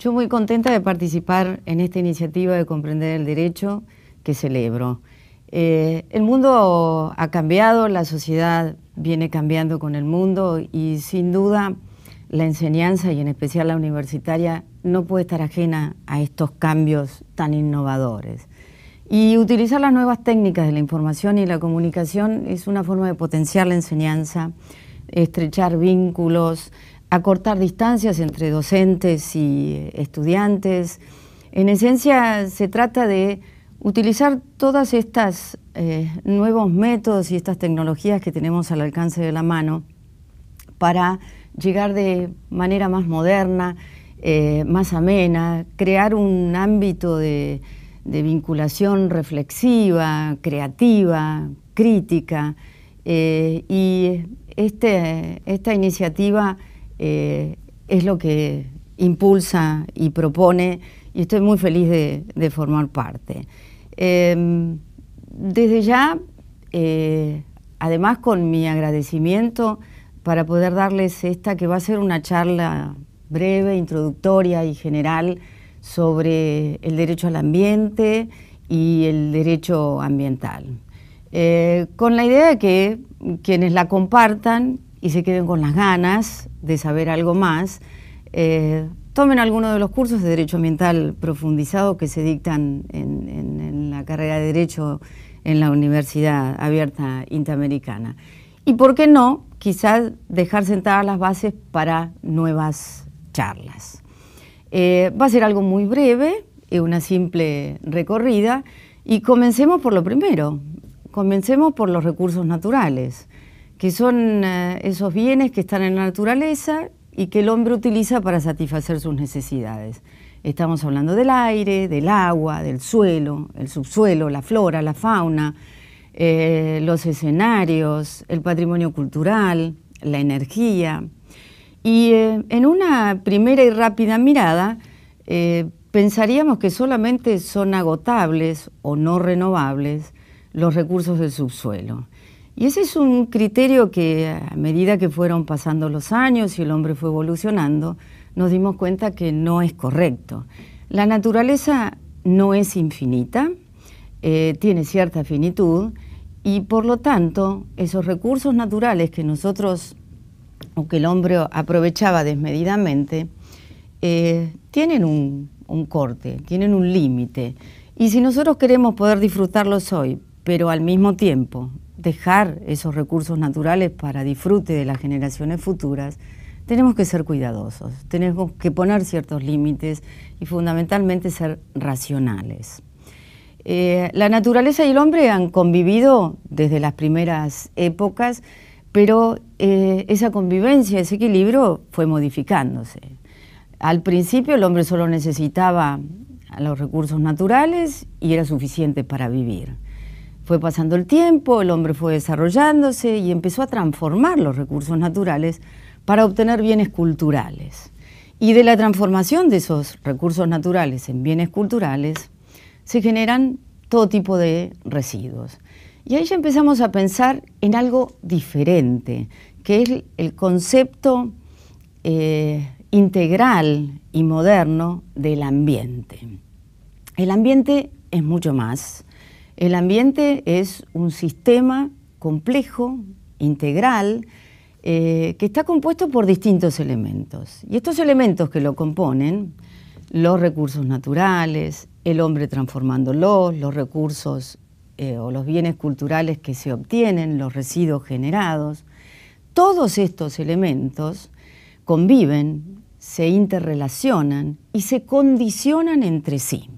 Yo muy contenta de participar en esta iniciativa de Comprender el Derecho que celebro. Eh, el mundo ha cambiado, la sociedad viene cambiando con el mundo y sin duda la enseñanza y en especial la universitaria no puede estar ajena a estos cambios tan innovadores. Y utilizar las nuevas técnicas de la información y la comunicación es una forma de potenciar la enseñanza, estrechar vínculos, acortar distancias entre docentes y eh, estudiantes. En esencia se trata de utilizar todos estos eh, nuevos métodos y estas tecnologías que tenemos al alcance de la mano para llegar de manera más moderna, eh, más amena, crear un ámbito de, vinculación reflexiva, creativa, crítica. y este, esta iniciativa eh, es lo que impulsa y propone y estoy muy feliz de, formar parte. Em, desde ya, eh, además con mi agradecimiento para poder darles esta que va a ser una charla breve, introductoria y general sobre el derecho al ambiente y el derecho ambiental. Eh, con la idea de que quienes la compartan y se queden con las ganas de saber algo más, eh, tomen alguno de los cursos de Derecho Ambiental profundizado que se dictan en, la carrera de Derecho en la Universidad Abierta Interamericana. Y por qué no, quizás dejar sentadas las bases para nuevas charlas. Eh, va a ser algo muy breve, eh, una simple recorrida, y comencemos por lo primero, comencemos por los recursos naturales que son eh, esos bienes que están en la naturaleza y que el hombre utiliza para satisfacer sus necesidades. Estamos hablando del aire, del agua, del suelo, el subsuelo, la flora, la fauna, eh, los escenarios, el patrimonio cultural, la energía. Y eh, en una primera y rápida mirada, pensaríamos que solamente son agotables o no renovables los recursos del subsuelo. Y ese es un criterio que a medida que fueron pasando los años y el hombre fue evolucionando, nos dimos cuenta que no es correcto. La naturaleza no es infinita, eh, tiene cierta finitud y por lo tanto esos recursos naturales que nosotros o que el hombre aprovechaba desmedidamente, eh, tienen un corte, tienen un límite. Y si nosotros queremos poder disfrutarlos hoy, pero al mismo tiempo dejar esos recursos naturales para disfrute de las generaciones futuras, tenemos que ser cuidadosos, tenemos que poner ciertos límites y fundamentalmente ser racionales. Eh, la naturaleza y el hombre han convivido desde las primeras épocas, pero eh, esa convivencia, ese equilibrio fue modificándose. Al principio el hombre solo necesitaba los recursos naturales y era suficiente para vivir. Fue pasando el tiempo, el hombre fue desarrollándose y empezó a transformar los recursos naturales para obtener bienes culturales. Y de la transformación de esos recursos naturales en bienes culturales se generan todo tipo de residuos. Y ahí ya empezamos a pensar en algo diferente, que es el concepto eh, integral y moderno del ambiente. El ambiente es mucho más el ambiente es un sistema complejo, integral, eh, que está compuesto por distintos elementos. Y estos elementos que lo componen, los recursos naturales, el hombre transformándolos, los recursos eh, o los bienes culturales que se obtienen, los residuos generados, todos estos elementos conviven, se interrelacionan y se condicionan entre sí.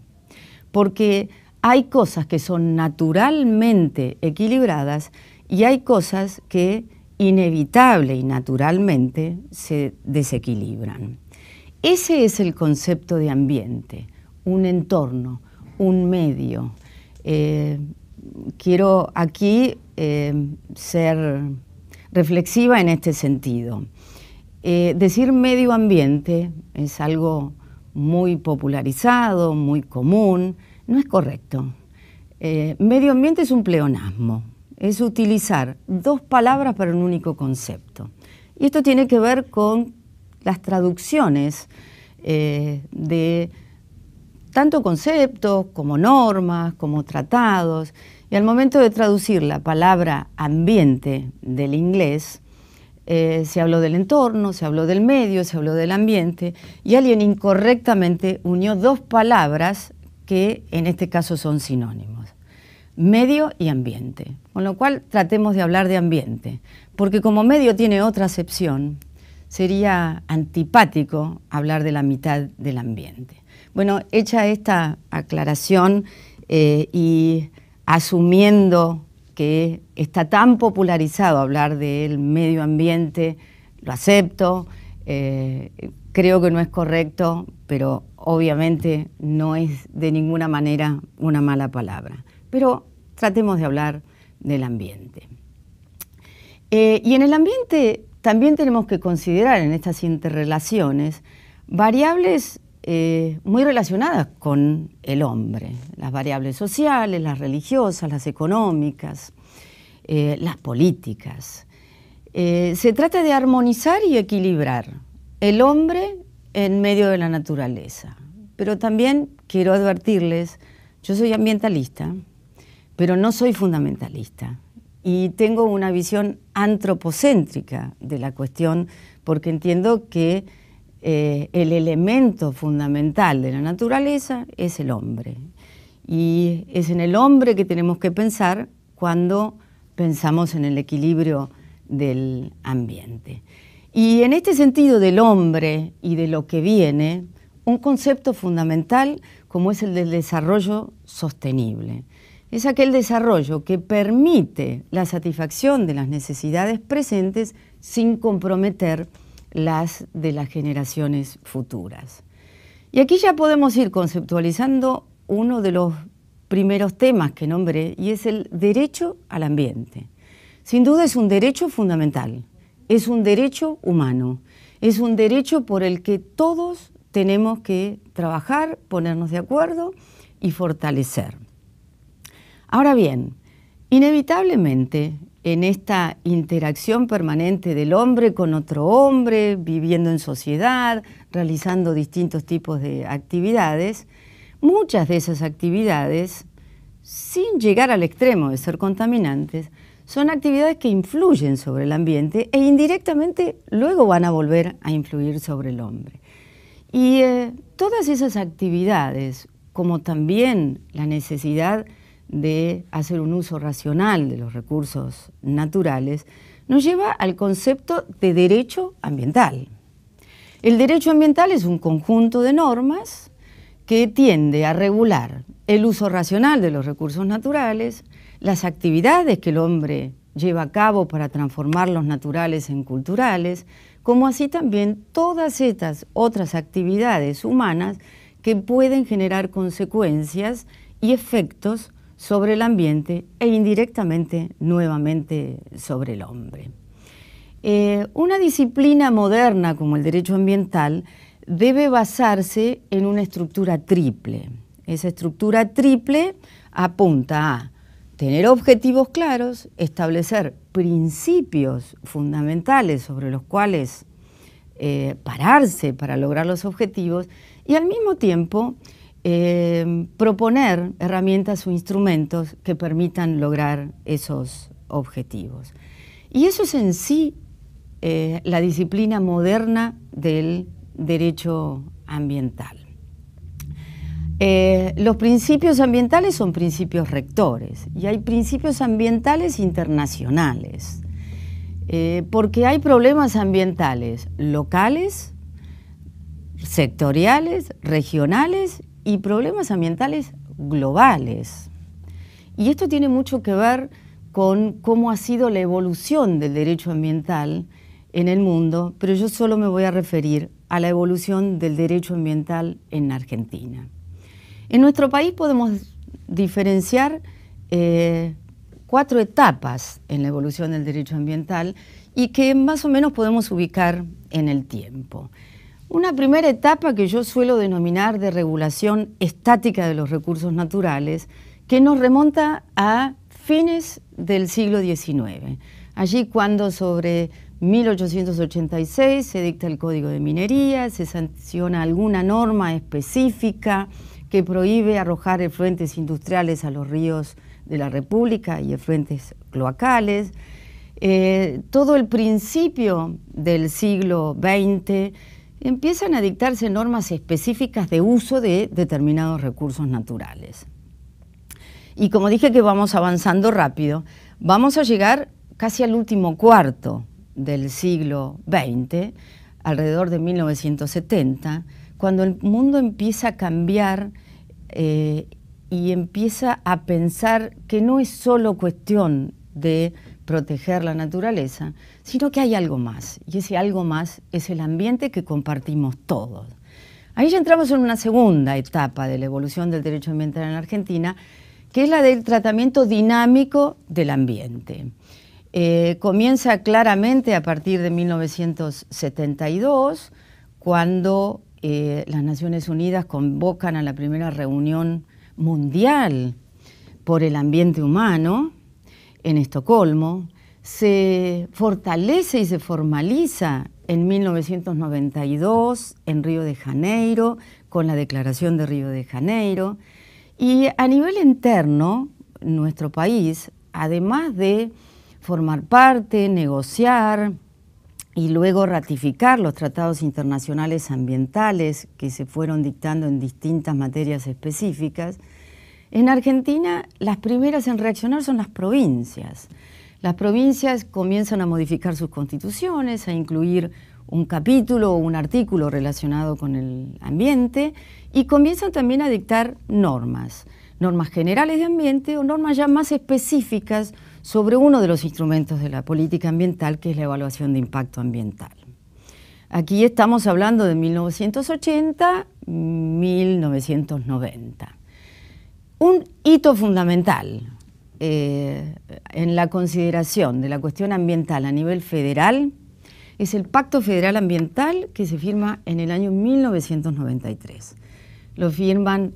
Porque hay cosas que son naturalmente equilibradas y hay cosas que inevitable y naturalmente se desequilibran. Ese es el concepto de ambiente, un entorno, un medio. Eh, quiero aquí eh, ser reflexiva en este sentido. Eh, decir medio ambiente es algo muy popularizado, muy común, no es correcto. Eh, medio ambiente es un pleonasmo, es utilizar dos palabras para un único concepto. Y esto tiene que ver con las traducciones eh, de tanto conceptos como normas, como tratados. Y al momento de traducir la palabra ambiente del inglés, eh, se habló del entorno, se habló del medio, se habló del ambiente, y alguien incorrectamente unió dos palabras que en este caso son sinónimos, medio y ambiente. Con lo cual tratemos de hablar de ambiente, porque como medio tiene otra acepción, sería antipático hablar de la mitad del ambiente. Bueno, hecha esta aclaración eh, y asumiendo que está tan popularizado hablar del medio ambiente, lo acepto, eh, creo que no es correcto, pero obviamente no es de ninguna manera una mala palabra. Pero tratemos de hablar del ambiente. Eh, y en el ambiente también tenemos que considerar en estas interrelaciones variables eh, muy relacionadas con el hombre, las variables sociales, las religiosas, las económicas, eh, las políticas. se trata de armonizar y equilibrar el hombre en medio de la naturaleza. Pero también quiero advertirles, yo soy ambientalista, pero no soy fundamentalista y tengo una visión antropocéntrica de la cuestión porque entiendo que eh, el elemento fundamental de la naturaleza es el hombre. Y es en el hombre que tenemos que pensar cuando pensamos en el equilibrio del ambiente. Y en este sentido del hombre y de lo que viene, un concepto fundamental como es el del desarrollo sostenible. Es aquel desarrollo que permite la satisfacción de las necesidades presentes sin comprometer las de las generaciones futuras. Y aquí ya podemos ir conceptualizando uno de los primeros temas que nombré y es el derecho al ambiente. Sin duda es un derecho fundamental, es un derecho humano, es un derecho por el que todos tenemos que trabajar, ponernos de acuerdo y fortalecer. Ahora bien, inevitablemente en esta interacción permanente del hombre con otro hombre, viviendo en sociedad, realizando distintos tipos de actividades, muchas de esas actividades, sin llegar al extremo de ser contaminantes, son actividades que influyen sobre el ambiente e indirectamente luego van a volver a influir sobre el hombre. Y eh, todas esas actividades, como también la necesidad de hacer un uso racional de los recursos naturales, nos lleva al concepto de derecho ambiental. El derecho ambiental es un conjunto de normas que tiende a regular el uso racional de los recursos naturales, las actividades que el hombre lleva a cabo para transformar los naturales en culturales, como así también todas estas otras actividades humanas que pueden generar consecuencias y efectos sobre el ambiente e indirectamente nuevamente sobre el hombre. Eh, una disciplina moderna como el derecho ambiental debe basarse en una estructura triple. Esa estructura triple apunta a tener objetivos claros, establecer principios fundamentales sobre los cuales eh, pararse para lograr los objetivos y al mismo tiempo eh, proponer herramientas o instrumentos que permitan lograr esos objetivos. Y eso es en sí eh, la disciplina moderna del derecho ambiental. Eh, los principios ambientales son principios rectores y hay principios ambientales internacionales, eh, porque hay problemas ambientales locales, sectoriales, regionales y problemas ambientales globales. Y esto tiene mucho que ver con cómo ha sido la evolución del derecho ambiental en el mundo, pero yo solo me voy a referir a la evolución del derecho ambiental en Argentina. En nuestro país podemos diferenciar eh, cuatro etapas en la evolución del derecho ambiental y que más o menos podemos ubicar en el tiempo. Una primera etapa que yo suelo denominar de regulación estática de los recursos naturales, que nos remonta a fines del siglo XIX, allí cuando sobre 1886 se dicta el Código de Minería, se sanciona alguna norma específica que prohíbe arrojar efluentes industriales a los ríos de la República y efluentes cloacales. Eh, todo el principio del siglo XX empiezan a dictarse normas específicas de uso de determinados recursos naturales. Y como dije que vamos avanzando rápido, vamos a llegar casi al último cuarto del siglo XX, alrededor de 1970, cuando el mundo empieza a cambiar eh, y empieza a pensar que no es solo cuestión de proteger la naturaleza, sino que hay algo más. Y ese algo más es el ambiente que compartimos todos. Ahí ya entramos en una segunda etapa de la evolución del derecho ambiental en Argentina, que es la del tratamiento dinámico del ambiente. Eh, comienza claramente a partir de 1972, cuando eh, las Naciones Unidas convocan a la primera reunión mundial por el ambiente humano en Estocolmo, se fortalece y se formaliza en 1992 en Río de Janeiro, con la declaración de Río de Janeiro, y a nivel interno, nuestro país, además de formar parte, negociar, y luego ratificar los tratados internacionales ambientales que se fueron dictando en distintas materias específicas, en Argentina las primeras en reaccionar son las provincias. Las provincias comienzan a modificar sus constituciones, a incluir un capítulo o un artículo relacionado con el ambiente y comienzan también a dictar normas normas generales de ambiente o normas ya más específicas sobre uno de los instrumentos de la política ambiental, que es la evaluación de impacto ambiental. Aquí estamos hablando de 1980-1990. Un hito fundamental eh, en la consideración de la cuestión ambiental a nivel federal es el Pacto Federal Ambiental que se firma en el año 1993. Lo firman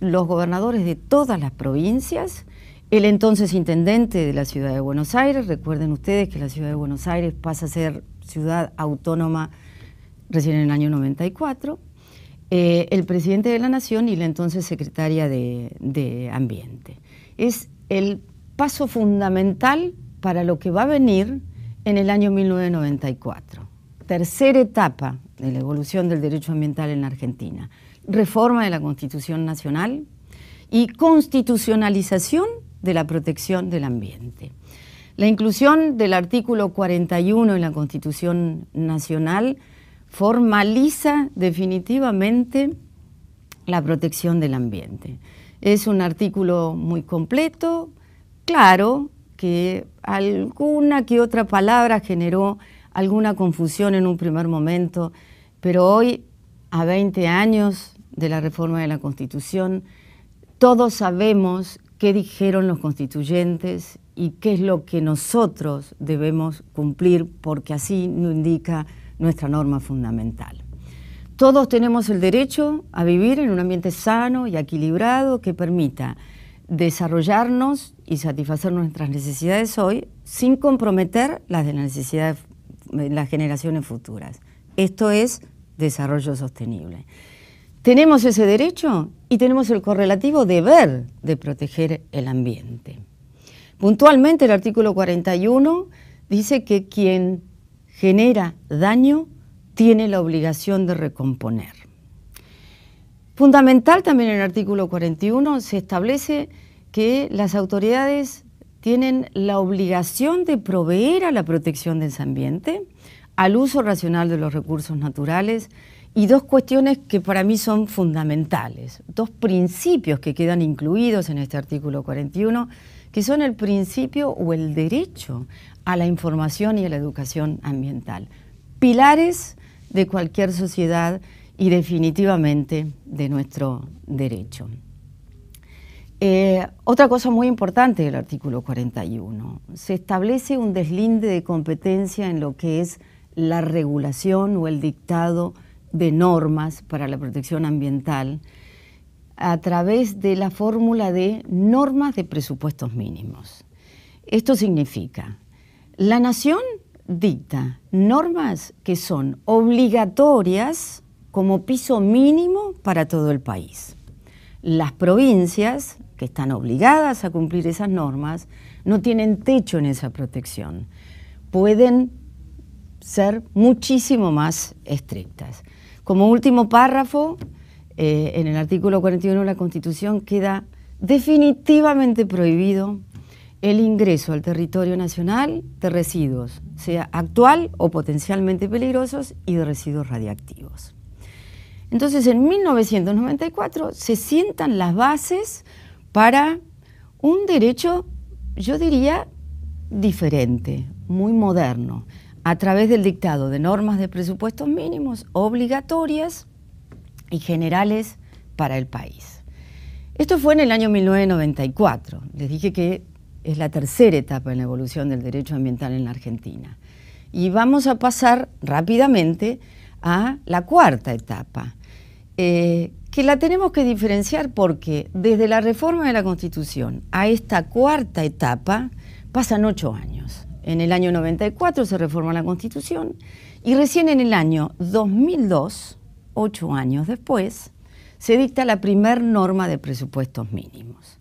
los gobernadores de todas las provincias, el entonces intendente de la ciudad de Buenos Aires, recuerden ustedes que la ciudad de Buenos Aires pasa a ser ciudad autónoma recién en el año 94, eh, el presidente de la Nación y la entonces secretaria de, de Ambiente. Es el paso fundamental para lo que va a venir en el año 1994, tercera etapa de la evolución del derecho ambiental en Argentina reforma de la Constitución Nacional y constitucionalización de la protección del ambiente. La inclusión del artículo 41 en la Constitución Nacional formaliza definitivamente la protección del ambiente. Es un artículo muy completo, claro que alguna que otra palabra generó alguna confusión en un primer momento, pero hoy, a 20 años de la reforma de la Constitución. Todos sabemos qué dijeron los constituyentes y qué es lo que nosotros debemos cumplir, porque así nos indica nuestra norma fundamental. Todos tenemos el derecho a vivir en un ambiente sano y equilibrado que permita desarrollarnos y satisfacer nuestras necesidades hoy sin comprometer las de las necesidades las generaciones futuras. Esto es desarrollo sostenible. Tenemos ese derecho y tenemos el correlativo deber de proteger el ambiente. Puntualmente el artículo 41 dice que quien genera daño tiene la obligación de recomponer. Fundamental también en el artículo 41 se establece que las autoridades tienen la obligación de proveer a la protección del ambiente, al uso racional de los recursos naturales, y dos cuestiones que para mí son fundamentales, dos principios que quedan incluidos en este artículo 41, que son el principio o el derecho a la información y a la educación ambiental, pilares de cualquier sociedad y definitivamente de nuestro derecho. Eh, otra cosa muy importante del artículo 41, se establece un deslinde de competencia en lo que es la regulación o el dictado de normas para la protección ambiental a través de la fórmula de normas de presupuestos mínimos. Esto significa, la nación dicta normas que son obligatorias como piso mínimo para todo el país. Las provincias, que están obligadas a cumplir esas normas, no tienen techo en esa protección. Pueden ser muchísimo más estrictas. Como último párrafo, eh, en el artículo 41 de la Constitución queda definitivamente prohibido el ingreso al territorio nacional de residuos, sea actual o potencialmente peligrosos, y de residuos radiactivos. Entonces, en 1994 se sientan las bases para un derecho, yo diría, diferente, muy moderno, a través del dictado de normas de presupuestos mínimos obligatorias y generales para el país. Esto fue en el año 1994. Les dije que es la tercera etapa en la evolución del derecho ambiental en la Argentina. Y vamos a pasar rápidamente a la cuarta etapa, eh, que la tenemos que diferenciar porque desde la reforma de la Constitución a esta cuarta etapa pasan ocho años. En el año 94 se reforma la Constitución y recién en el año 2002, ocho años después, se dicta la primer norma de presupuestos mínimos.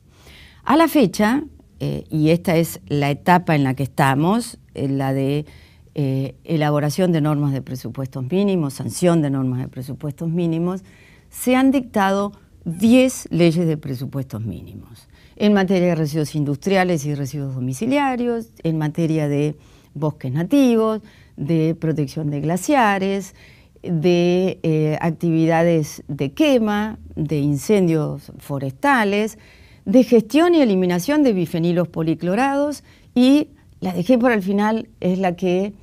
A la fecha, eh, y esta es la etapa en la que estamos, en eh, la de eh, elaboración de normas de presupuestos mínimos, sanción de normas de presupuestos mínimos, se han dictado 10 leyes de presupuestos mínimos en materia de residuos industriales y residuos domiciliarios, en materia de bosques nativos, de protección de glaciares, de eh, actividades de quema, de incendios forestales, de gestión y eliminación de bifenilos policlorados y la dejé por el final, es la que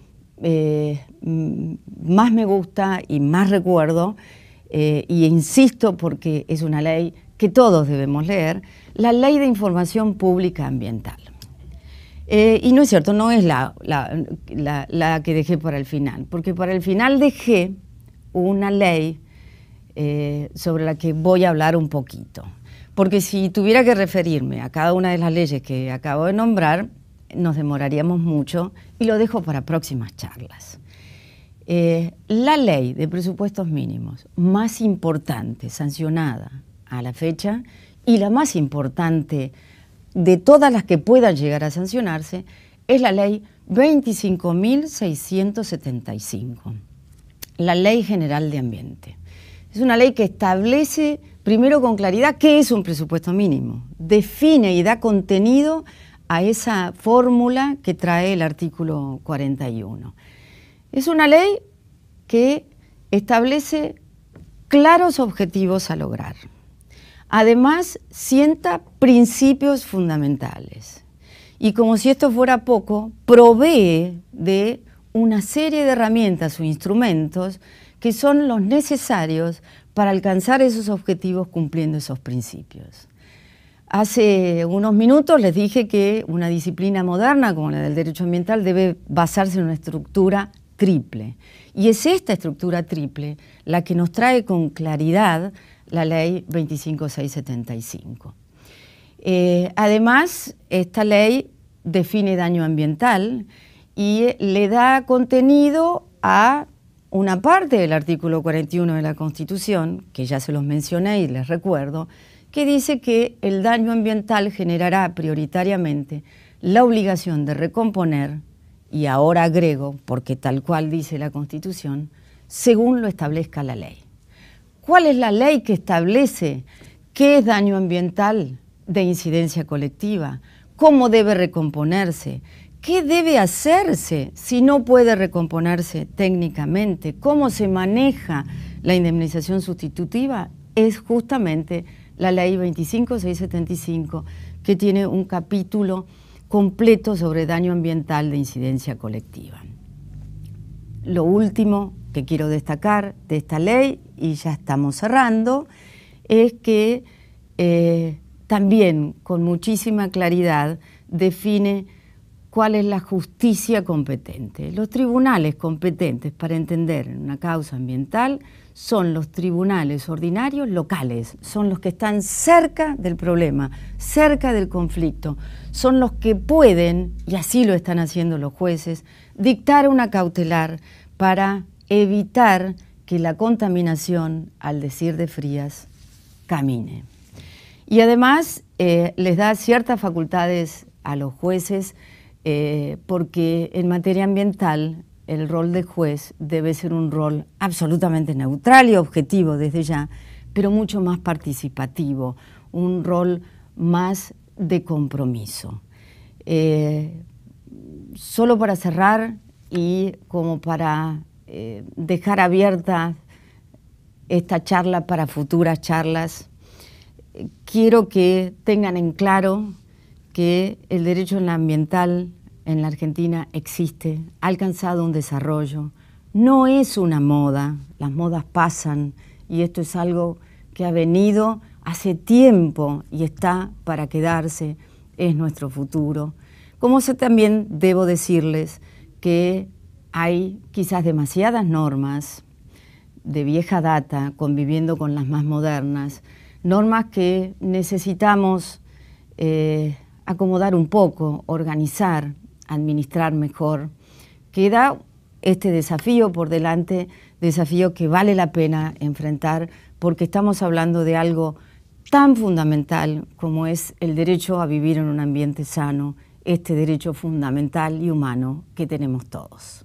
eh, mm, más me gusta y más recuerdo e y insisto porque es una ley que todos debemos leer, la ley de información pública ambiental. Eh, y no es cierto, no es la, que dejé para el final, porque para el final dejé una ley eh, sobre la que voy a hablar un poquito. Porque si tuviera que referirme a cada una de las leyes que acabo de nombrar, nos demoraríamos mucho y lo dejo para próximas charlas. Eh, la ley de presupuestos mínimos más importante sancionada a la fecha y la más importante de todas las que puedan llegar a sancionarse es la ley 25.675, la Ley General de Ambiente. Es una ley que establece primero con claridad qué es un presupuesto mínimo, define y da contenido a esa fórmula que trae el artículo 41. Es una ley que establece claros objetivos a lograr. Además, sienta principios fundamentales. Y como si esto fuera poco, provee de una serie de herramientas o instrumentos que son los necesarios para alcanzar esos objetivos cumpliendo esos principios. Hace unos minutos les dije que una disciplina moderna como la del derecho ambiental debe basarse en una estructura triple. Y es esta estructura triple la que nos trae con claridad la ley 25675. Eh, además, esta ley define daño ambiental y le da contenido a una parte del artículo 41 de la Constitución, que ya se los mencioné y les recuerdo, que dice que el daño ambiental generará prioritariamente la obligación de recomponer, y ahora agrego, porque tal cual dice la Constitución, según lo establezca la ley. ¿Cuál es la ley que establece qué es daño ambiental de incidencia colectiva? ¿Cómo debe recomponerse? ¿Qué debe hacerse si no puede recomponerse técnicamente? ¿Cómo se maneja la indemnización sustitutiva? Es justamente la ley 25675 que tiene un capítulo completo sobre daño ambiental de incidencia colectiva. Lo último que quiero destacar de esta ley, y ya estamos cerrando, es que eh, también con muchísima claridad define cuál es la justicia competente. Los tribunales competentes para entender una causa ambiental son los tribunales ordinarios locales, son los que están cerca del problema, cerca del conflicto, son los que pueden, y así lo están haciendo los jueces, dictar una cautelar para evitar que la contaminación, al decir de Frías, camine. Y además eh, les da ciertas facultades a los jueces eh, porque en materia ambiental el rol de juez debe ser un rol absolutamente neutral y objetivo desde ya, pero mucho más participativo, un rol más de compromiso. Eh, solo para cerrar y como para eh, dejar abierta esta charla para futuras charlas. Quiero que tengan en claro que el derecho ambiental en la Argentina existe, ha alcanzado un desarrollo. No es una moda, las modas pasan y esto es algo que ha venido hace tiempo y está para quedarse, es nuestro futuro. Como se también debo decirles que hay quizás demasiadas normas de vieja data conviviendo con las más modernas, normas que necesitamos eh, acomodar un poco, organizar, administrar mejor. Queda este desafío por delante, desafío que vale la pena enfrentar porque estamos hablando de algo tan fundamental como es el derecho a vivir en un ambiente sano, este derecho fundamental y humano que tenemos todos.